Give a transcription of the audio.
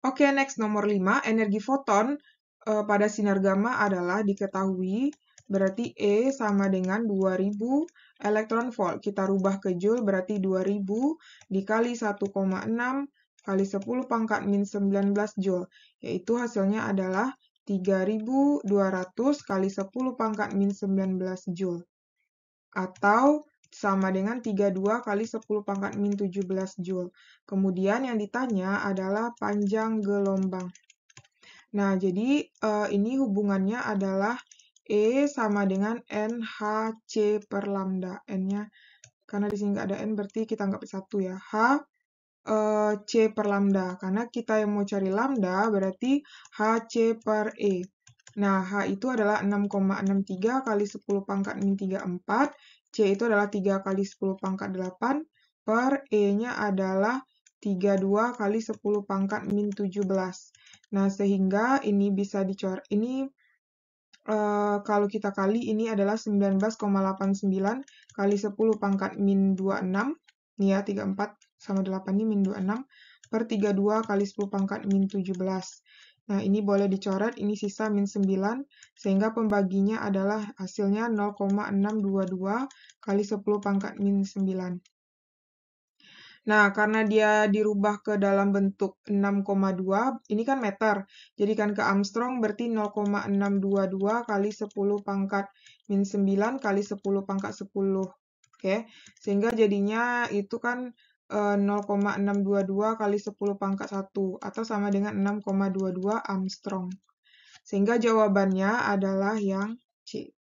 Oke, okay, next nomor 5, energi foton uh, pada sinar gamma adalah diketahui berarti E sama dengan 2000 elektron volt. Kita rubah ke joule berarti 2000 dikali 1,6 kali 10 pangkat min 19 joule, yaitu hasilnya adalah 3200 kali 10 pangkat min 19 joule atau 3.200 sama dengan 32 kali 10 pangkat min 17 Joule. Kemudian yang ditanya adalah panjang gelombang. Nah, jadi uh, ini hubungannya adalah E sama dengan NHC per lambda. N-nya, karena di sini nggak ada N, berarti kita anggap satu ya. H uh, C per lambda. Karena kita yang mau cari lambda, berarti HC per E. Nah, H itu adalah 6,63 kali 10 pangkat min 34, C itu adalah 3 kali 10 pangkat 8, per E-nya adalah 32 kali 10 pangkat min 17. Nah, sehingga ini bisa dicor, ini uh, kalau kita kali ini adalah 19,89 kali 10 pangkat min 26, nih ya 34 sama 8 ini min 26, per 32 kali 10 pangkat min 17. Nah, ini boleh dicoret, ini sisa min 9, sehingga pembaginya adalah hasilnya 0,622 kali 10 pangkat min 9. Nah, karena dia dirubah ke dalam bentuk 6,2, ini kan meter. Jadi kan ke Armstrong berarti 0,622 kali 10 pangkat min 9 kali 10 pangkat 10. Oke, sehingga jadinya itu kan 0,622 eh, kali 10 pangkat 1 atau sama dengan 6,22 Armstrong. Sehingga jawabannya adalah yang C.